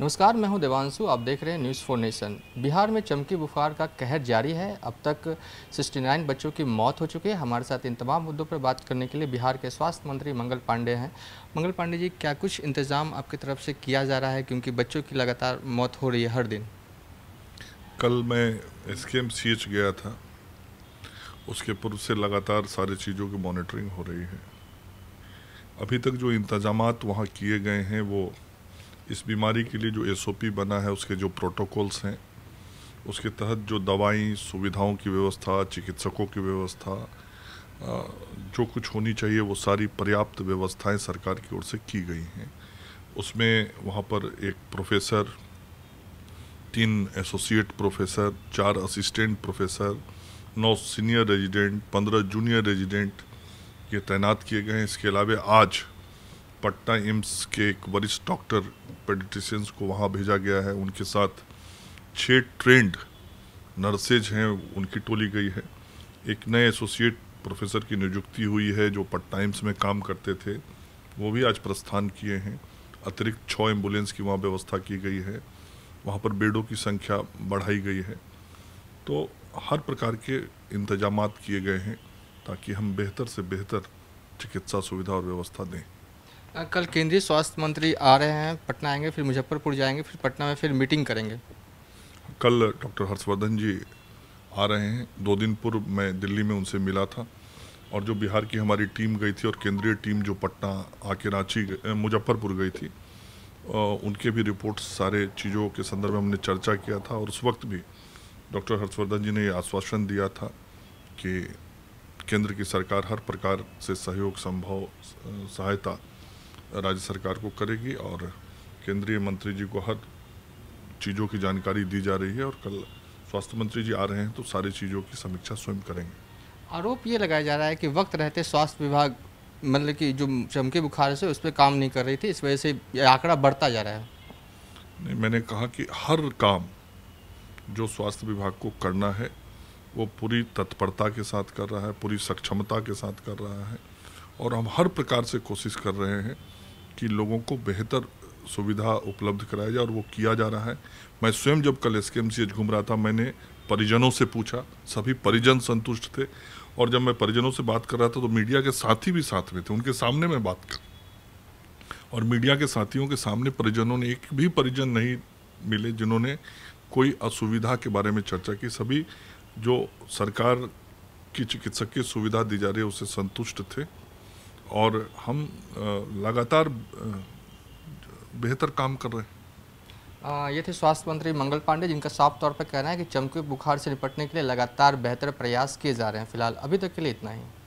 नमस्कार मैं हूं देवांशु आप देख रहे हैं न्यूज़ फोर नेशन बिहार में चमकी बुखार का कहर जारी है अब तक 69 बच्चों की मौत हो चुकी है हमारे साथ इन तमाम मुद्दों पर बात करने के लिए बिहार के स्वास्थ्य मंत्री मंगल पांडे हैं मंगल पांडे जी क्या कुछ इंतज़ाम आपकी तरफ से किया जा रहा है क्योंकि बच्चों की लगातार मौत हो रही है हर दिन कल मैं एस गया था उसके पूर्व से लगातार सारी चीज़ों की मॉनिटरिंग हो रही है अभी तक जो इंतजाम वहाँ किए गए हैं वो इस बीमारी के लिए जो एसओपी बना है उसके जो प्रोटोकॉल्स हैं उसके तहत जो दवाई सुविधाओं की व्यवस्था चिकित्सकों की व्यवस्था जो कुछ होनी चाहिए वो सारी पर्याप्त व्यवस्थाएं सरकार की ओर से की गई हैं उसमें वहाँ पर एक प्रोफेसर तीन एसोसिएट प्रोफेसर चार असिस्टेंट प्रोफेसर नौ सीनियर रेजिडेंट पंद्रह जूनियर रेजिडेंट ये तैनात किए गए हैं इसके अलावा आज पटना एम्स के एक वरिष्ठ डॉक्टर पेडिटिशियंस को वहाँ भेजा गया है उनके साथ छः ट्रेंड नर्सेज हैं उनकी टोली गई है एक नए एसोसिएट प्रोफेसर की नियुक्ति हुई है जो पट टाइम्स में काम करते थे वो भी आज प्रस्थान किए हैं अतिरिक्त छः एम्बुलेंस की वहाँ व्यवस्था की गई है वहाँ पर बेडों की संख्या बढ़ाई गई है तो हर प्रकार के इंतजाम किए गए हैं ताकि हम बेहतर से बेहतर चिकित्सा सुविधा और व्यवस्था दें कल केंद्रीय स्वास्थ्य मंत्री आ रहे हैं पटना आएंगे फिर मुजफ्फरपुर जाएंगे फिर पटना में फिर मीटिंग करेंगे कल डॉक्टर हर्षवर्धन जी आ रहे हैं दो दिन पूर्व मैं दिल्ली में उनसे मिला था और जो बिहार की हमारी टीम गई थी और केंद्रीय टीम जो पटना आके रांची मुजफ्फरपुर गई थी उनके भी रिपोर्ट सारे चीज़ों के संदर्भ में हमने चर्चा किया था और उस वक्त भी डॉक्टर हर्षवर्धन जी ने ये आश्वासन दिया था कि केंद्र की सरकार हर प्रकार से सहयोग संभव सहायता राज्य सरकार को करेगी और केंद्रीय मंत्री जी को हर चीज़ों की जानकारी दी जा रही है और कल स्वास्थ्य मंत्री जी आ रहे हैं तो सारी चीज़ों की समीक्षा स्वयं करेंगे आरोप ये लगाया जा रहा है कि वक्त रहते स्वास्थ्य विभाग मतलब कि जो चमके बुखार से उस पर काम नहीं कर रही थी इस वजह से आंकड़ा बढ़ता जा रहा है नहीं मैंने कहा कि हर काम जो स्वास्थ्य विभाग को करना है वो पूरी तत्परता के साथ कर रहा है पूरी सक्षमता के साथ कर रहा है और हम हर प्रकार से कोशिश कर रहे हैं कि लोगों को बेहतर सुविधा उपलब्ध कराया जाए और वो किया जा रहा है मैं स्वयं जब कल एस घूम रहा था मैंने परिजनों से पूछा सभी परिजन संतुष्ट थे और जब मैं परिजनों से बात कर रहा था तो मीडिया के साथी भी साथ में थे उनके सामने मैं बात कर और मीडिया के साथियों के सामने परिजनों ने एक भी परिजन नहीं मिले जिन्होंने कोई असुविधा के बारे में चर्चा की सभी जो सरकार की चिकित्सकीय सुविधा दी जा रही है उससे संतुष्ट थे और हम लगातार बेहतर काम कर रहे हैं आ, ये थे स्वास्थ्य मंत्री मंगल पांडे जिनका साफ तौर पर कहना है कि चमके बुखार से निपटने के लिए लगातार बेहतर प्रयास किए जा रहे हैं फिलहाल अभी तक के लिए इतना ही